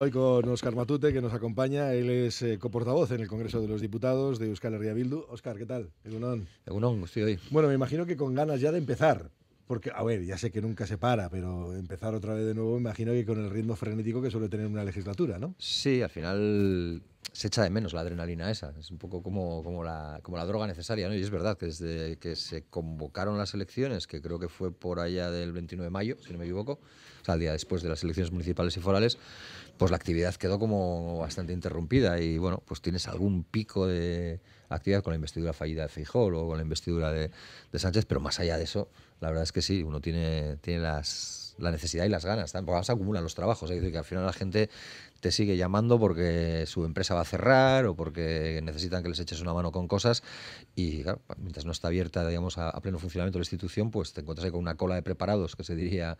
Hoy con Óscar Matute, que nos acompaña. Él es eh, coportavoz en el Congreso de los Diputados de Euskal Herria Bildu. Óscar, ¿qué tal? Egunon. Egunon, estoy hoy. Bueno, me imagino que con ganas ya de empezar. Porque, a ver, ya sé que nunca se para, pero empezar otra vez de nuevo, me imagino que con el ritmo frenético que suele tener una legislatura, ¿no? Sí, al final se echa de menos la adrenalina esa. Es un poco como, como, la, como la droga necesaria, ¿no? Y es verdad que desde que se convocaron las elecciones, que creo que fue por allá del 29 de mayo, si no me equivoco, o sea, el día después de las elecciones municipales y forales, pues la actividad quedó como bastante interrumpida y bueno, pues tienes algún pico de actividad con la investidura fallida de Fijol o con la investidura de, Sánchez, pero más allá de eso, la verdad es que sí, uno tiene, tiene las, la necesidad y las ganas, porque se acumulan los trabajos, ¿eh? es decir, que al final la gente te sigue llamando porque su empresa va a cerrar o porque necesitan que les eches una mano con cosas y mientras no está abierta digamos a, pleno funcionamiento la institución, pues te encuentras con una cola de preparados que se diría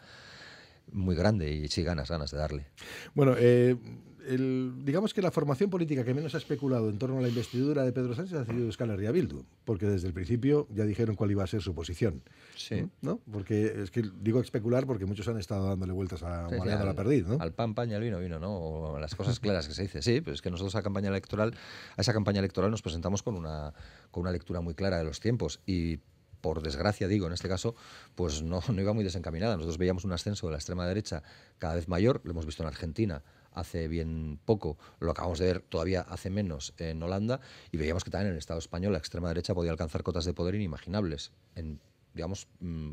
muy grande y sí ganas, ganas de darle. Bueno, eh, digamos que la formación política que menos ha especulado en torno a la investidura de Pedro Sánchez ha sido Euskal y Bildu, porque desde el principio ya dijeron cuál iba a ser su posición. Sí. ¿No? Porque es que digo especular porque muchos han estado dándole vueltas a la perdiz, Al pan, paña, al vino, vino, ¿no? O las cosas claras que se dice. Sí, pues es que nosotros a campaña electoral, a esa campaña electoral nos presentamos con una, con una lectura muy clara de los tiempos y por desgracia digo, en este caso, pues no, no iba muy desencaminada. Nosotros veíamos un ascenso de la extrema derecha cada vez mayor, lo hemos visto en Argentina, hace bien poco, lo acabamos de ver todavía hace menos en Holanda, y veíamos que también en el Estado español la extrema derecha podía alcanzar cotas de poder inimaginables, en, digamos, mm,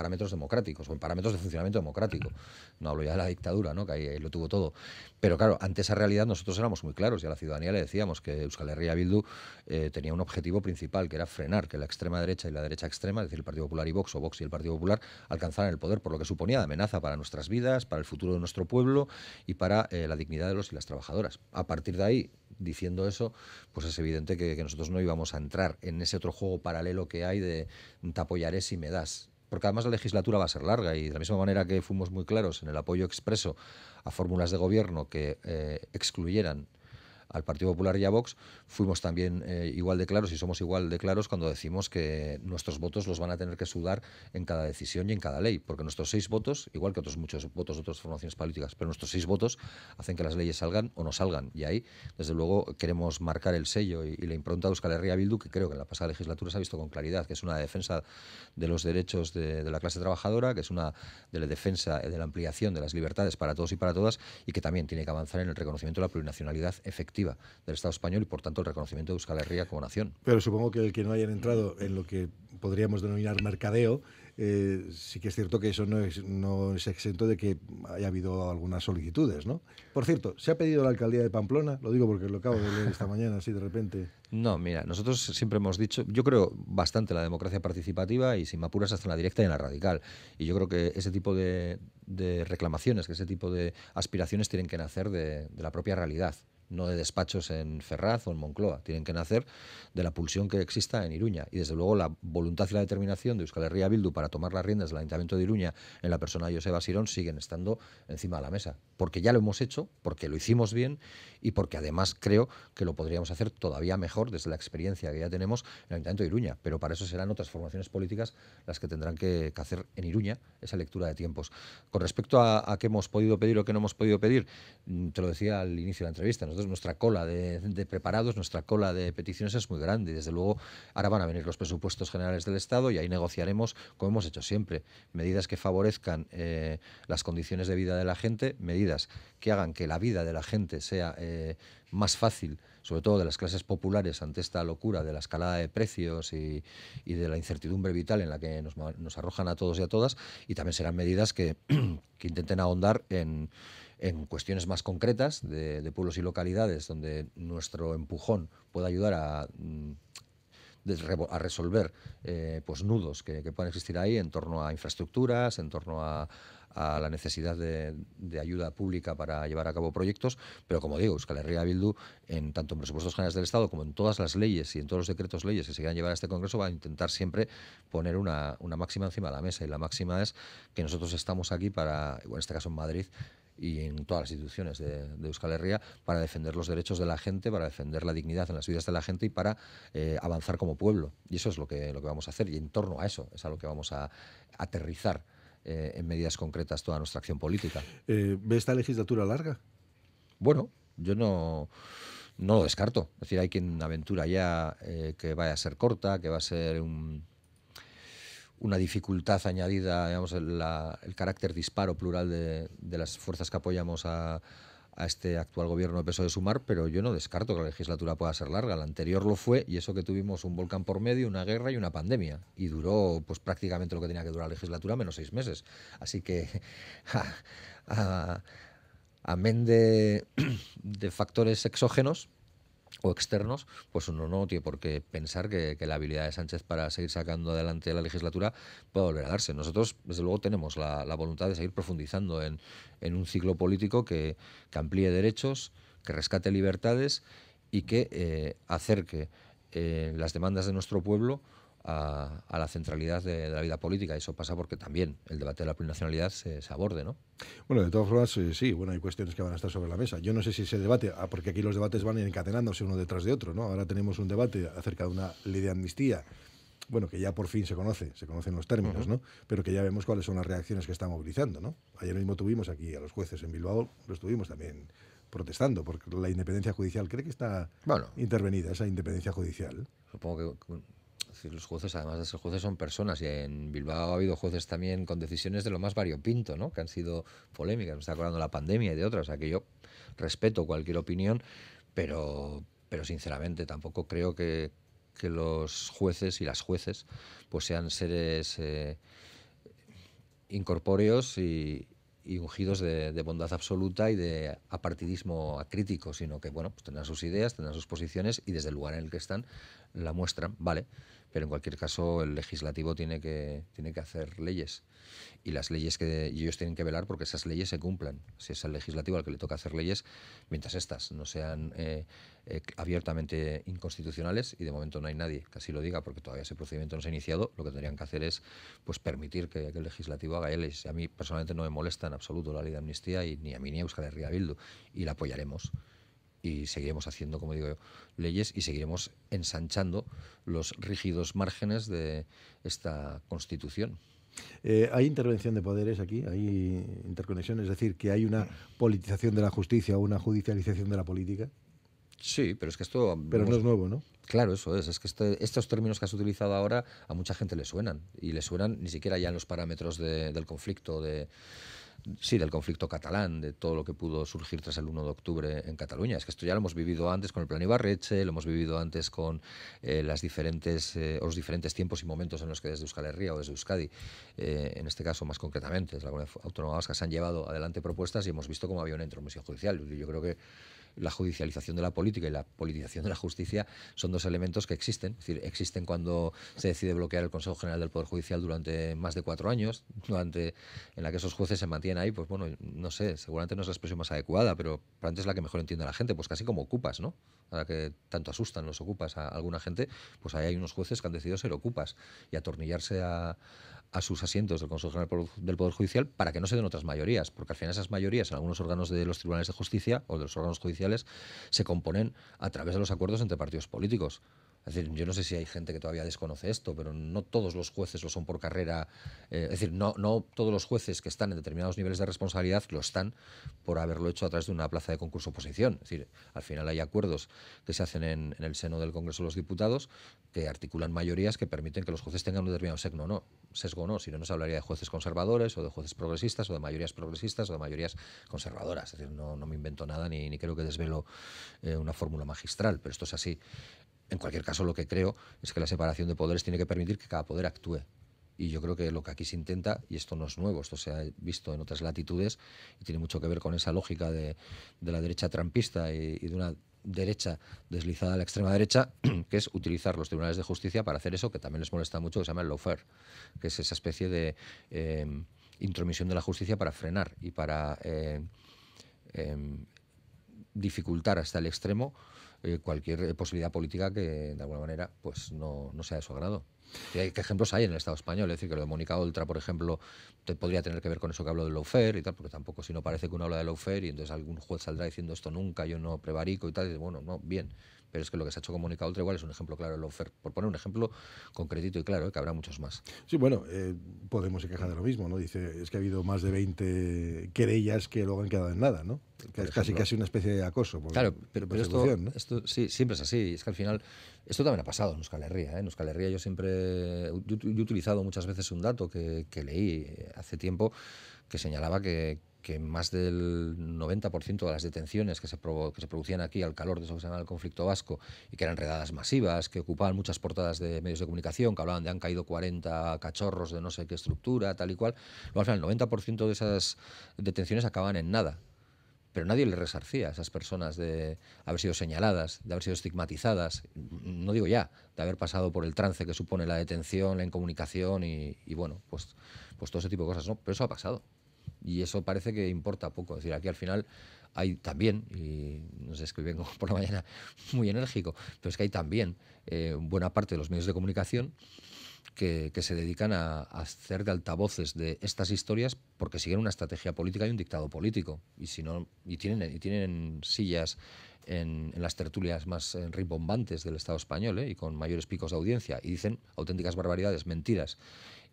parámetros democráticos o en parámetros de funcionamiento democrático. No hablo ya de la dictadura, ¿no? que ahí, lo tuvo todo. Pero claro, ante esa realidad nosotros éramos muy claros y a la ciudadanía le decíamos que Euskal Herria Bildu eh, tenía un objetivo principal, que era frenar que la extrema derecha y la derecha extrema, es decir, el Partido Popular y Vox o Vox y el Partido Popular, alcanzaran el poder, por lo que suponía amenaza para nuestras vidas, para el futuro de nuestro pueblo y para eh, la dignidad de los y las trabajadoras. A partir de ahí, diciendo eso, pues es evidente que, que, nosotros no íbamos a entrar en ese otro juego paralelo que hay de te apoyaré si me das porque además la legislatura va a ser larga y de la misma manera que fuimos muy claros en el apoyo expreso a fórmulas de gobierno que eh, excluyeran al Partido Popular y a Vox, fuimos también eh, igual de claros y somos igual de claros cuando decimos que nuestros votos los van a tener que sudar en cada decisión y en cada ley, porque nuestros seis votos, igual que otros muchos votos de otras formaciones políticas, pero nuestros seis votos hacen que las leyes salgan o no salgan. Y ahí, desde luego, queremos marcar el sello y, la impronta de Euskal Herria Bildu, que creo que en la pasada legislatura se ha visto con claridad, que es una defensa de los derechos de, de la clase trabajadora, que es una de la defensa de la ampliación de las libertades para todos y para todas, y que también tiene que avanzar en el reconocimiento de la plurinacionalidad efectiva del Estado español y, por tanto, el reconocimiento de Euskal Herria como nación. Pero supongo que el que no hayan entrado en lo que podríamos denominar mercadeo, eh, sí que es cierto que eso no es, no es exento de que haya habido algunas solicitudes, ¿no? Por cierto, ¿se ha pedido la alcaldía de Pamplona? Lo digo porque lo acabo de leer esta mañana, así de repente. No, mira, nosotros siempre hemos dicho, yo creo bastante en la democracia participativa y sin me apuras hasta en la directa y en la radical. Y yo creo que ese tipo de, reclamaciones, que ese tipo de aspiraciones tienen que nacer de, de la propia realidad no de despachos en Ferraz o en Moncloa. Tienen que nacer de la pulsión que exista en Iruña. Y desde luego la voluntad y la determinación de Euskal Herria Bildu para tomar las riendas del Ayuntamiento de Iruña en la persona de Joseba Sirón siguen estando encima de la mesa. Porque ya lo hemos hecho, porque lo hicimos bien y porque además creo que lo podríamos hacer todavía mejor desde la experiencia que ya tenemos en el Ayuntamiento de Iruña. Pero para eso serán otras formaciones políticas las que tendrán que, hacer en Iruña esa lectura de tiempos. Con respecto a, a qué hemos podido pedir o qué no hemos podido pedir, mm, te lo decía al inicio de la entrevista, nuestra cola de, preparados, nuestra cola de peticiones es muy grande. Y desde luego, ahora van a venir los presupuestos generales del Estado y ahí negociaremos, como hemos hecho siempre, medidas que favorezcan eh, las condiciones de vida de la gente, medidas que hagan que la vida de la gente sea eh, más fácil sobre todo de las clases populares, ante esta locura de la escalada de precios y, de la incertidumbre vital en la que nos, arrojan a todos y a todas, y también serán medidas que intenten ahondar en, en cuestiones más concretas de, pueblos y localidades donde nuestro empujón pueda ayudar a mm, resolver eh, pues nudos que, puedan existir ahí en torno a infraestructuras, en torno a, la necesidad de, ayuda pública para llevar a cabo proyectos, pero como digo, Euskal Herria Bildu, en tanto en presupuestos generales del Estado como en todas las leyes y en todos los decretos leyes que se quieran llevar a este Congreso, va a intentar siempre poner una, una máxima encima de la mesa, y la máxima es que nosotros estamos aquí para, en este caso en Madrid, y en todas las instituciones de, Euskal Herria para defender los derechos de la gente, para defender la dignidad en las vidas de la gente y para eh, avanzar como pueblo. Y eso es lo que, lo que vamos a hacer y en torno a eso es a lo que vamos a aterrizar eh, en medidas concretas toda nuestra acción política. Eh, ¿Ve esta legislatura larga? Bueno, yo no no lo descarto. Es decir, hay quien aventura ya que vaya a ser corta, que va a ser un, una dificultad añadida, digamos, el, carácter disparo plural de, las fuerzas que apoyamos a, este actual gobierno de peso de sumar, pero yo no descarto que la legislatura pueda ser larga. La anterior lo fue, y eso que tuvimos un volcán por medio, una guerra y una pandemia. Y duró pues prácticamente lo que tenía que durar la legislatura, menos seis meses. Así que a, amén de factores exógenos, o externos, pues uno no tiene por qué pensar que, la habilidad de Sánchez para seguir sacando adelante la legislatura puede volver a darse. Nosotros, desde luego, tenemos la, voluntad de seguir profundizando en, un ciclo político que, amplíe derechos, que rescate libertades y que eh, acerque eh, las demandas de nuestro pueblo a, la centralidad de, la vida política. Eso pasa porque también el debate de la plurinacionalidad se, aborde, ¿no? Bueno, de todas formas, eh, sí, bueno, hay cuestiones que van a estar sobre la mesa. Yo no sé si ese debate, ah, porque aquí los debates van encadenándose uno detrás de otro, ¿no? Ahora tenemos un debate acerca de una ley de amnistía, bueno, que ya por fin se conoce, se conocen los términos, ¿no? Pero que ya vemos cuáles son las reacciones que está movilizando, ¿no? Ayer mismo tuvimos aquí a los jueces en Bilbao, los tuvimos también protestando porque la independencia judicial cree que está intervenida esa independencia judicial. Supongo que los jueces, además de ser jueces, son personas. Y en Bilbao ha habido jueces también con decisiones de lo más variopinto, ¿no? Que han sido polémicas. Me está acordando la pandemia y de otras. O sea, que yo respeto cualquier opinión, pero, pero sinceramente tampoco creo que, los jueces y las jueces pues sean seres eh, incorpóreos y, ungidos de, bondad absoluta y de apartidismo acrítico, sino que bueno, pues tendrán sus ideas, tendrán sus posiciones y desde el lugar en el que están la muestran, vale pero en cualquier caso el legislativo tiene que, tiene que hacer leyes y las leyes que ellos tienen que velar porque esas leyes se cumplan. Si es el legislativo al que le toca hacer leyes, mientras estas no sean eh, eh, abiertamente inconstitucionales, y de momento no hay nadie que así lo diga porque todavía ese procedimiento no se ha iniciado, lo que tendrían que hacer es pues, permitir que, el legislativo haga leyes. A mí personalmente no me molesta en absoluto la ley de amnistía y ni a mí ni a Euskal de Bildu y la apoyaremos y seguiremos haciendo, como digo, leyes y seguiremos ensanchando los rígidos márgenes de esta Constitución. Eh, hay intervención de poderes aquí, hay interconexión, es decir, que hay una politización de la justicia o una judicialización de la política. Sí, pero es que esto... Pero no es nuevo, ¿no? Claro, eso es. Es que este, estos términos que has utilizado ahora a mucha gente le suenan. Y le suenan ni siquiera ya en los parámetros del conflicto, de, sí, del conflicto catalán, de todo lo que pudo surgir tras el 1 de octubre en Cataluña. Es que esto ya lo hemos vivido antes con el plan Ibarreche, lo hemos vivido antes con eh, diferentes, eh, los diferentes tiempos y momentos en los que desde Euskal Herria o desde Euskadi, eh, en este caso más concretamente, desde la Autónoma se han llevado adelante propuestas y hemos visto cómo había una intromisión judicial. Yo creo que la judicialización de la política y la politización de la justicia son dos elementos que existen. decir, existen cuando se decide bloquear el Consejo General del Poder Judicial durante más de cuatro años, durante, en la que esos jueces se mantienen ahí, pues bueno, no sé, seguramente no es la expresión más adecuada, pero antes es la que mejor entiende la gente, pues casi como ocupas, ¿no? la que tanto asustan los ocupas a alguna gente, pues ahí hay unos jueces que han decidido ser ocupas y atornillarse a, a sus asientos del Consejo General del Poder Judicial para que no se den otras mayorías, porque al final esas mayorías en algunos órganos de los tribunales de justicia o de los órganos judiciales se componen a través de los acuerdos entre partidos políticos decir, yo no sé si hay gente que todavía desconoce esto, pero no todos los jueces lo son por carrera. Eh, es decir, no, no todos los jueces que están en determinados niveles de responsabilidad lo están por haberlo hecho a través de una plaza de concurso-oposición. Es decir, al final hay acuerdos que se hacen en, el seno del Congreso de los Diputados que articulan mayorías que permiten que los jueces tengan un determinado sesgo, no, sesgo no, si no, no se hablaría de jueces conservadores o de jueces progresistas o de mayorías progresistas o de mayorías conservadoras. Es decir, no, no me invento nada ni, creo que desvelo eh, una fórmula magistral, pero esto es así. En cualquier caso, lo que creo es que la separación de poderes tiene que permitir que cada poder actúe. Y yo creo que lo que aquí se intenta, y esto no es nuevo, esto se ha visto en otras latitudes, y tiene mucho que ver con esa lógica de, la derecha trampista y, de una derecha deslizada a la extrema derecha, que es utilizar los tribunales de justicia para hacer eso que también les molesta mucho, que se llama el lawfare, que es esa especie de eh, intromisión de la justicia para frenar y para eh, eh, dificultar hasta el extremo eh, cualquier eh, posibilidad política que de alguna manera pues no, no sea de su agrado. Y hay que ejemplos hay en el Estado español, es decir, que lo de Mónica Oltra, por ejemplo, te podría tener que ver con eso que hablo del lawfare y tal, porque tampoco si no parece que uno habla de lawfare y entonces algún juez saldrá diciendo esto nunca, yo no prevarico y tal, y bueno, no, bien. Pero es que lo que se ha hecho con Mónica Oltra igual es un ejemplo claro de Lofer, por poner un ejemplo concretito y claro, ¿eh? que habrá muchos más. Sí, bueno, eh, Podemos se de lo mismo, ¿no? Dice, es que ha habido más de 20 querellas que luego han quedado en nada, ¿no? es casi casi una especie de acoso. claro, pero, esto, esto, sí, siempre es así. Es que al final, esto también ha pasado en Euskal Herria. ¿eh? En Euskal Herria yo siempre, yo, he utilizado muchas veces un dato que leí hace tiempo que señalaba que, que más del 90% de las detenciones que se, producían aquí al calor de eso que se el conflicto vasco y que eran redadas masivas, que ocupaban muchas portadas de medios de comunicación, que hablaban de han caído 40 cachorros de no sé qué estructura, tal y cual, al final el 90% de esas detenciones acaban en nada. Pero nadie le resarcía a esas personas de haber sido señaladas, de haber sido estigmatizadas, no digo ya, de haber pasado por el trance que supone la detención, la incomunicación y, bueno, pues, pues todo ese tipo de cosas, ¿no? Pero eso ha pasado. Y eso parece que importa poco. Es decir, aquí al final hay también, y no sé, es vengo por la mañana muy enérgico, pero es que hay también eh, buena parte de los medios de comunicación que, se dedican a, hacer de altavoces de estas historias porque siguen una estrategia política y un dictado político. Y, si no, y, tienen, y tienen sillas en, las tertulias más eh, rimbombantes del Estado español eh, y con mayores picos de audiencia. Y dicen auténticas barbaridades, mentiras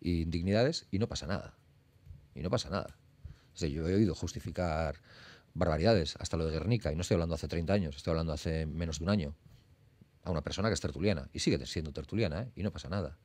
e indignidades y no pasa nada. Y no pasa nada yo he oído justificar barbaridades, hasta lo de Guernica, y no estoy hablando hace 30 años, estoy hablando hace menos de un año, a una persona que es tertuliana, y sigue siendo tertuliana, ¿eh? y no pasa nada.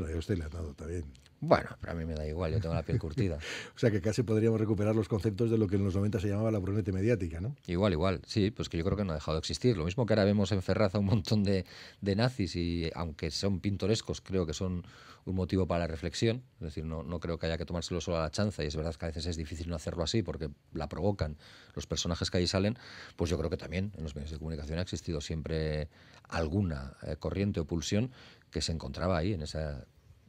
Bueno, yo estoy también. Bueno, pero a mí me da igual, yo tengo la piel curtida. o sea que casi podríamos recuperar los conceptos de lo que en los 90 se llamaba la brunete mediática, ¿no? Igual, igual, sí, pues que yo creo que no ha dejado de existir. Lo mismo que ahora vemos en Ferraz un montón de, nazis y aunque son pintorescos, creo que son un motivo para la reflexión. Es decir, no, no creo que haya que tomárselo solo a la chanza y es verdad que a veces es difícil no hacerlo así porque la provocan los personajes que ahí salen. Pues yo creo que también en los medios de comunicación ha existido siempre alguna eh, corriente o pulsión que se encontraba ahí en esa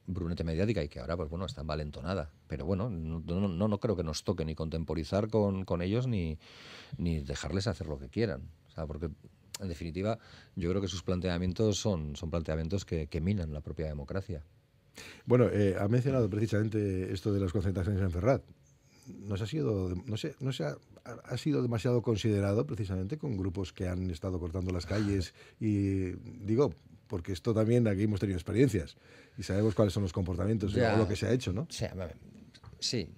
brunete mediática y que ahora, pues bueno, está envalentonada. Pero bueno, no, no, no creo que nos toque ni contemporizar con, con ellos ni, ni, dejarles hacer lo que quieran. O sea, porque en definitiva yo creo que sus planteamientos son, son planteamientos que, que minan la propia democracia. Bueno, eh, ha mencionado precisamente esto de las concentraciones en Ferrat. No se ha sido, no sé, no se ha, ha sido demasiado considerado precisamente con grupos que han estado cortando las calles y digo porque esto también aquí hemos tenido experiencias y sabemos cuáles son los comportamientos y lo que se ha hecho, ¿no? sí,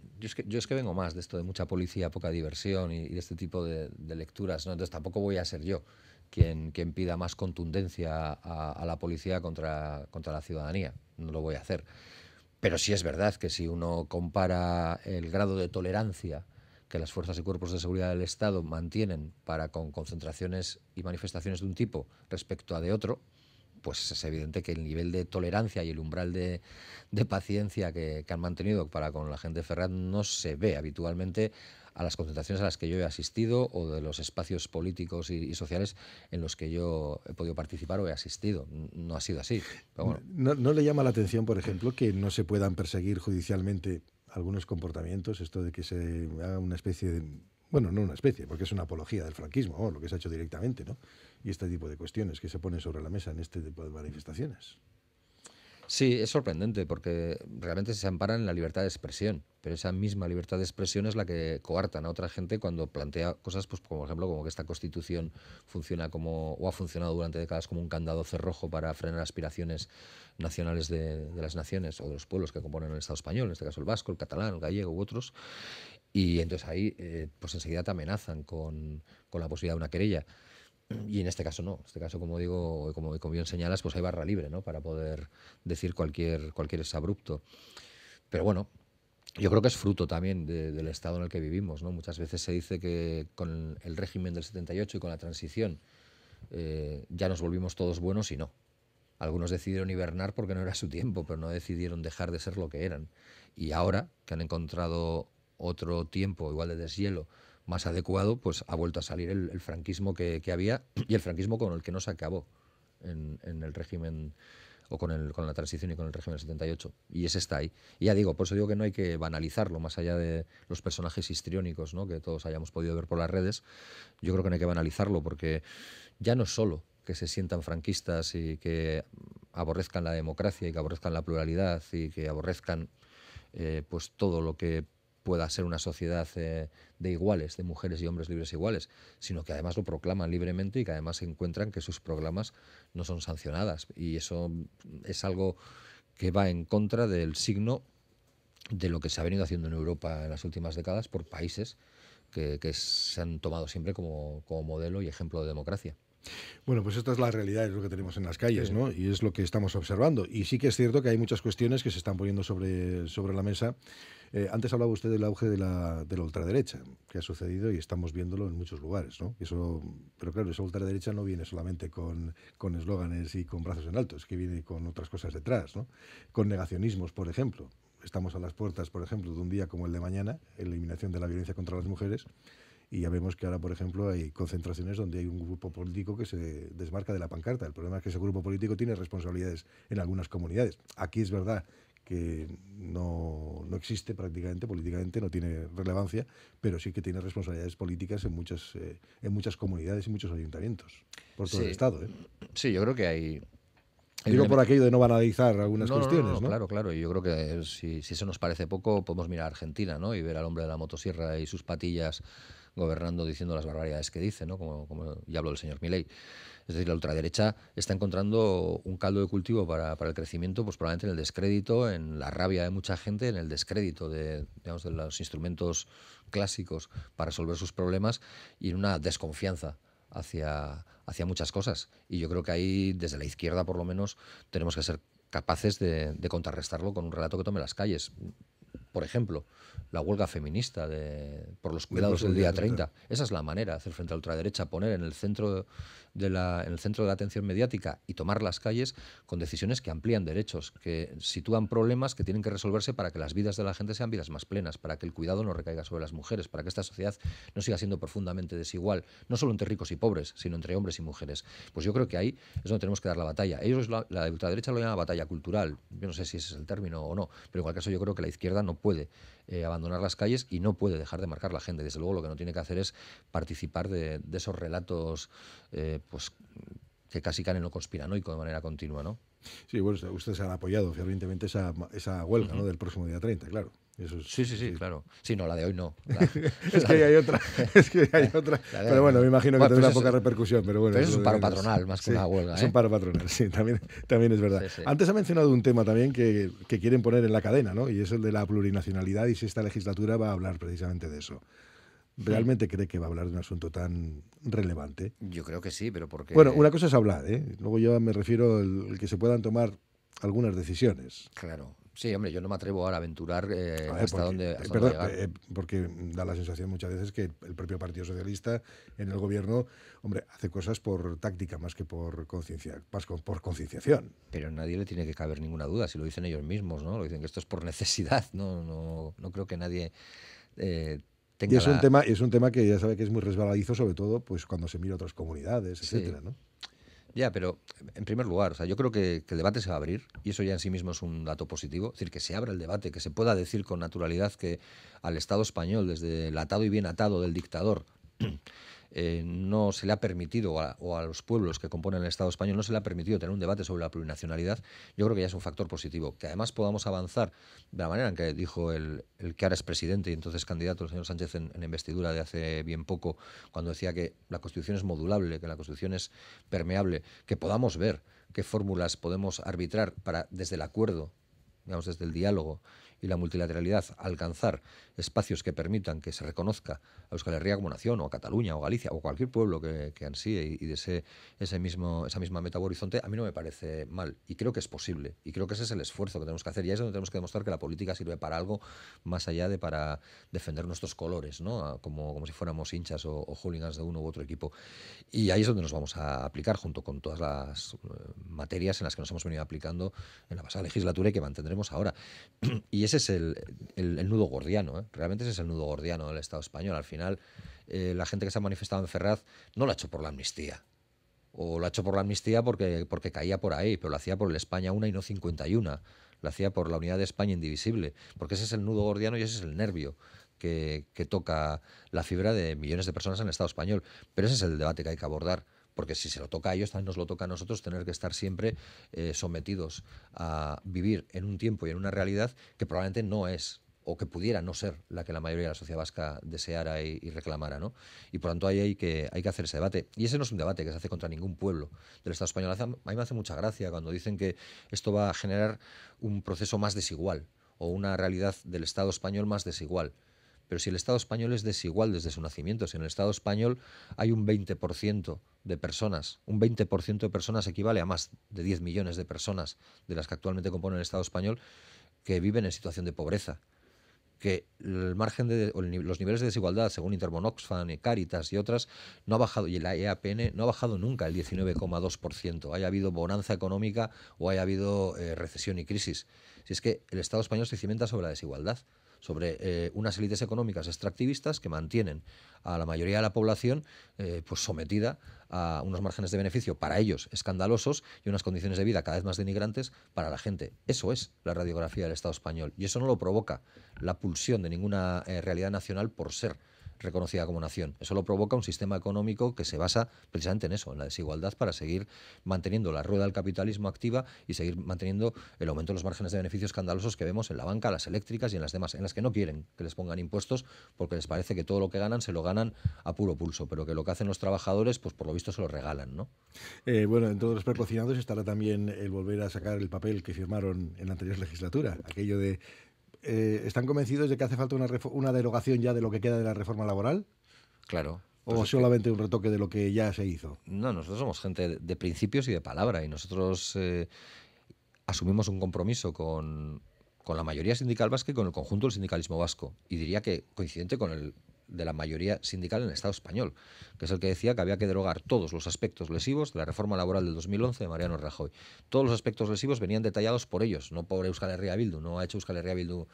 yo es, que, vengo más de esto de mucha policía, poca diversión y, de este tipo de, lecturas, Entonces tampoco voy a ser yo quien, quien pida más contundencia a, a, la policía contra, contra la ciudadanía, no lo voy a hacer. Pero sí es verdad que si uno compara el grado de tolerancia que las fuerzas y cuerpos de seguridad del Estado mantienen para con concentraciones y manifestaciones de un tipo respecto a de otro, pues es evidente que el nivel de tolerancia y el umbral de, paciencia que, han mantenido para con la gente de no se ve habitualmente a las concentraciones a las que yo he asistido o de los espacios políticos y, sociales en los que yo he podido participar o he asistido. No ha sido así. no, ¿No le llama la atención, por ejemplo, que no se puedan perseguir judicialmente algunos comportamientos? Esto de que se haga una especie de bueno, no una especie, porque es una apología del franquismo, lo que se ha hecho directamente, ¿no? Y este tipo de cuestiones que se ponen sobre la mesa en este tipo de manifestaciones. Sí, es sorprendente porque realmente se amparan en la libertad de expresión, pero esa misma libertad de expresión es la que coartan a otra gente cuando plantea cosas, pues como por ejemplo como que esta Constitución funciona como o ha funcionado durante décadas como un candado cerrojo para frenar aspiraciones nacionales de, de las naciones o de los pueblos que componen el Estado español, en este caso el vasco, el catalán, el gallego u otros, y entonces ahí, eh, pues enseguida te amenazan con, con, la posibilidad de una querella. Y en este caso no. En este caso, como digo, como, como bien señalas, pues hay barra libre, ¿no? Para poder decir cualquier, cualquier abrupto Pero bueno, yo creo que es fruto también del estado en el que vivimos, ¿no? Muchas veces se dice que con el régimen del 78 y con la transición eh, ya nos volvimos todos buenos y no. Algunos decidieron hibernar porque no era su tiempo, pero no decidieron dejar de ser lo que eran. Y ahora que han encontrado otro tiempo, igual de deshielo, más adecuado, pues ha vuelto a salir el, franquismo que, había y el franquismo con el que no se acabó en, el régimen o con, el, con, la transición y con el régimen del 78. Y ese está ahí. Y ya digo, por eso digo que no hay que banalizarlo, más allá de los personajes histriónicos ¿no? que todos hayamos podido ver por las redes, yo creo que no hay que banalizarlo porque ya no es solo que se sientan franquistas y que aborrezcan la democracia y que aborrezcan la pluralidad y que aborrezcan eh, pues todo lo que pueda ser una sociedad eh, de iguales, de mujeres y hombres libres e iguales, sino que además lo proclaman libremente y que además encuentran que sus programas no son sancionadas. Y eso es algo que va en contra del signo de lo que se ha venido haciendo en Europa en las últimas décadas por países que, se han tomado siempre como, modelo y ejemplo de democracia. Bueno, pues esta es la realidad, es lo que tenemos en las calles, ¿no? Y es lo que estamos observando. Y sí que es cierto que hay muchas cuestiones que se están poniendo sobre, sobre la mesa eh, antes hablaba usted del auge de la, ultraderecha, que ha sucedido y estamos viéndolo en muchos lugares, ¿no? Eso, pero claro, esa ultraderecha no viene solamente con, con eslóganes y con brazos en alto, es que viene con otras cosas detrás, ¿no? Con negacionismos, por ejemplo. Estamos a las puertas, por ejemplo, de un día como el de mañana, eliminación de la violencia contra las mujeres, y ya vemos que ahora, por ejemplo, hay concentraciones donde hay un grupo político que se desmarca de la pancarta. El problema es que ese grupo político tiene responsabilidades en algunas comunidades. Aquí es verdad que no, existe prácticamente, políticamente no tiene relevancia, pero sí que tiene responsabilidades políticas en muchas, eh, en muchas comunidades y muchos ayuntamientos, por todo el Estado. ¿eh? Sí, yo creo que hay... Digo por aquello de no banalizar algunas cuestiones, Claro, claro. Y yo creo que si, si eso nos parece poco, podemos mirar a Argentina, ¿no? Y ver al hombre de la motosierra y sus patillas gobernando diciendo las barbaridades que dice, ¿no? como, ya habló el señor Milei. Es decir, la ultraderecha está encontrando un caldo de cultivo para, el crecimiento, pues probablemente en el descrédito, en la rabia de mucha gente, en el descrédito de, los instrumentos clásicos para resolver sus problemas y en una desconfianza hacia, muchas cosas. Y yo creo que ahí, desde la izquierda por lo menos, tenemos que ser capaces de, de contrarrestarlo con un relato que tome las calles. Por ejemplo, la huelga feminista de, por los cuidados del día 30. Esa es la manera de hacer frente a la ultraderecha, poner en el centro de la, el centro de la atención mediática y tomar las calles con decisiones que amplían derechos, que sitúan problemas que tienen que resolverse para que las vidas de la gente sean vidas más plenas, para que el cuidado no recaiga sobre las mujeres, para que esta sociedad no siga siendo profundamente desigual, no solo entre ricos y pobres, sino entre hombres y mujeres. Pues yo creo que ahí es donde tenemos que dar la batalla. Ellos la, ultraderecha lo llama batalla cultural. Yo no sé si ese es el término o no, pero en cualquier caso yo creo que la izquierda no puede eh, abandonar las calles y no puede dejar de marcar la gente. Desde luego lo que no tiene que hacer es participar de, esos relatos eh, pues, que casi caen en lo conspiranoico de manera continua, ¿no? Sí, bueno, ustedes han apoyado fervientemente esa, esa huelga ¿no? del próximo día 30, claro sí, sí, sí, claro. Sí, no, la de hoy no. es que hay otra. Es que hay otra. Pero bueno, me imagino que tendrá pues poca repercusión. Pero bueno, pues es un paro patronal más que una huelga. Es un ¿eh? paro patronal, sí, también, también es verdad. Antes ha mencionado un tema también que, que, quieren poner en la cadena, ¿no? Y es el de la plurinacionalidad y si esta legislatura va a hablar precisamente de eso. Hmm. ¿Realmente cree que va a hablar de un asunto tan relevante? Yo creo que sí, pero porque... Bueno, una cosa es hablar, ¿eh? Luego yo me refiero al que se puedan tomar algunas decisiones. Claro. Sí, hombre, yo no me atrevo ahora a aventurar eh, hasta donde... dónde. Eh, eh, porque da la sensación muchas veces que el propio Partido Socialista en el gobierno, hombre, hace cosas por táctica más que por conciencia, por concienciación. Pero nadie le tiene que caber ninguna duda, si lo dicen ellos mismos, ¿no? Lo dicen que esto es por necesidad, no, no, no creo que nadie. tenga y es, un tema, es un tema que ya sabe que es muy resbaladizo, sobre todo pues cuando se mira otras comunidades, etcétera, ¿no? Ya, pero en primer lugar, o sea, yo creo que, que, el debate se va a abrir y eso ya en sí mismo es un dato positivo. Es decir, que se abra el debate, que se pueda decir con naturalidad que al Estado español, desde el atado y bien atado del dictador, eh, no se le ha permitido, o a, los pueblos que componen el Estado español, no se le ha permitido tener un debate sobre la plurinacionalidad, yo creo que ya es un factor positivo. Que además podamos avanzar de la manera en que dijo el, que ahora es presidente y entonces candidato, el señor Sánchez, en, en, investidura de hace bien poco, cuando decía que la Constitución es modulable, que la Constitución es permeable, que podamos ver qué fórmulas podemos arbitrar para, desde el acuerdo, digamos, desde el diálogo y la multilateralidad, alcanzar espacios que permitan que se reconozca a Euskal Herria como nación, o a Cataluña, o Galicia, o cualquier pueblo que, que ansíe y, y desee ese mismo, esa misma meta o horizonte, a mí no me parece mal. Y creo que es posible. Y creo que ese es el esfuerzo que tenemos que hacer. Y ahí es donde tenemos que demostrar que la política sirve para algo más allá de para defender nuestros colores, ¿no? como, como si fuéramos hinchas o, hooligans de uno u otro equipo. Y ahí es donde nos vamos a aplicar, junto con todas las eh, materias en las que nos hemos venido aplicando en la pasada legislatura y que mantendremos ahora. y ese es el, nudo gordiano. ¿eh? Realmente ese es el nudo gordiano del Estado español. Al final, eh, la gente que se ha manifestado en Ferraz no lo ha hecho por la amnistía. O lo ha hecho por la amnistía porque, porque caía por ahí, pero lo hacía por el España 1 y no 51. Lo hacía por la unidad de España indivisible. Porque ese es el nudo gordiano y ese es el nervio que, toca la fibra de millones de personas en el Estado español. Pero ese es el debate que hay que abordar, porque si se lo toca a ellos, también nos lo toca a nosotros tener que estar siempre eh, sometidos a vivir en un tiempo y en una realidad que probablemente no es o que pudiera no ser la que la mayoría de la sociedad vasca deseara y, reclamara. ¿no? Y por tanto ahí hay que, hay que hacer ese debate. Y ese no es un debate que se hace contra ningún pueblo del Estado español. A mí me hace mucha gracia cuando dicen que esto va a generar un proceso más desigual o una realidad del Estado español más desigual. Pero si el Estado español es desigual desde su nacimiento, si en el Estado español hay un 20% de personas, un 20% de personas equivale a más de 10 millones de personas de las que actualmente componen el Estado español que viven en situación de pobreza que el margen de, los niveles de desigualdad, según Interbonoxfan, Caritas y otras, no ha bajado, y la EAPN no ha bajado nunca el 19,2%, haya habido bonanza económica o haya habido eh, recesión y crisis. Si es que el Estado español se cimenta sobre la desigualdad sobre eh, unas élites económicas extractivistas que mantienen a la mayoría de la población eh, pues sometida a unos márgenes de beneficio para ellos escandalosos y unas condiciones de vida cada vez más denigrantes para la gente. Eso es la radiografía del Estado español y eso no lo provoca la pulsión de ninguna eh, realidad nacional por ser reconocida como nación. Eso lo provoca un sistema económico que se basa precisamente en eso, en la desigualdad, para seguir manteniendo la rueda del capitalismo activa y seguir manteniendo el aumento de los márgenes de beneficios escandalosos que vemos en la banca, las eléctricas y en las demás, en las que no quieren que les pongan impuestos porque les parece que todo lo que ganan se lo ganan a puro pulso, pero que lo que hacen los trabajadores, pues por lo visto se lo regalan, ¿no? Eh, bueno, todos los precocinados estará también el volver a sacar el papel que firmaron en la anterior legislatura, aquello de eh, ¿están convencidos de que hace falta una, una derogación ya de lo que queda de la reforma laboral? Claro. ¿O pues solamente un retoque de lo que ya se hizo? No, nosotros somos gente de principios y de palabra y nosotros eh, asumimos un compromiso con, con la mayoría sindical vasca y con el conjunto del sindicalismo vasco. Y diría que coincidente con el de la mayoría sindical en el Estado español, que es el que decía que había que derogar todos los aspectos lesivos de la reforma laboral del 2011 de Mariano Rajoy. Todos los aspectos lesivos venían detallados por ellos, no por Euskal Herria Bildu. No ha hecho Euskal Herria Bildu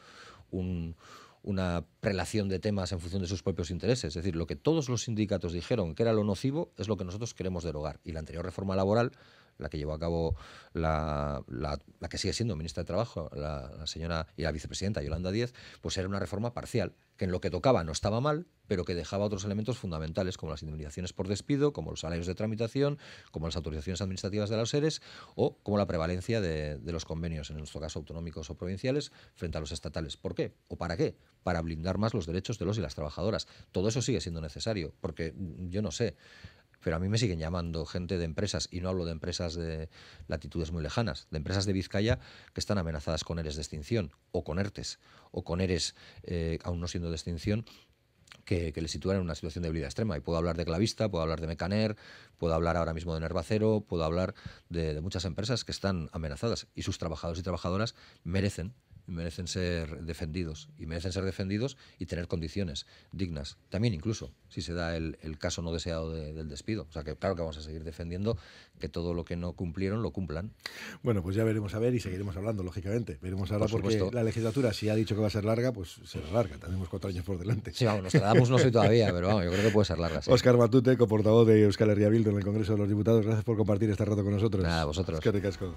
una prelación de temas en función de sus propios intereses. Es decir, lo que todos los sindicatos dijeron que era lo nocivo es lo que nosotros queremos derogar. Y la anterior reforma laboral la que llevó a cabo la, la, que sigue siendo ministra de Trabajo, la, señora y la vicepresidenta Yolanda Díez, pues era una reforma parcial, que en lo que tocaba no estaba mal, pero que dejaba otros elementos fundamentales, como las indemnizaciones por despido, como los salarios de tramitación, como las autorizaciones administrativas de los seres o como la prevalencia de, de los convenios, en nuestro caso autonómicos o provinciales, frente a los estatales. ¿Por qué? ¿O para qué? Para blindar más los derechos de los y las trabajadoras. Todo eso sigue siendo necesario, porque mm, yo no sé pero a mí me siguen llamando gente de empresas, y no hablo de empresas de latitudes muy lejanas, de empresas de Vizcaya que están amenazadas con ERES de extinción, o con ERTES, o con ERES, eh, aún no siendo de extinción, que, le sitúan en una situación de debilidad extrema. Y puedo hablar de Clavista, puedo hablar de Mecaner, puedo hablar ahora mismo de Nervacero, puedo hablar de muchas empresas que están amenazadas y sus trabajadores y trabajadoras merecen merecen ser defendidos y merecen ser defendidos y tener condiciones dignas. También incluso si se da el, caso no deseado del despido. O sea que claro que vamos a seguir defendiendo que todo lo que no cumplieron lo cumplan. Bueno, pues ya veremos a ver y seguiremos hablando, lógicamente. Veremos ahora porque la legislatura, si ha dicho que va a ser larga, pues será larga. Tenemos cuatro años por delante. Sí, vamos, no sé todavía, pero vamos, yo creo que puede ser larga. Oscar Matute, portavoz de Euskal Herria en el Congreso de los Diputados, gracias por compartir este rato con nosotros. Nada, vosotros. Es que te casco.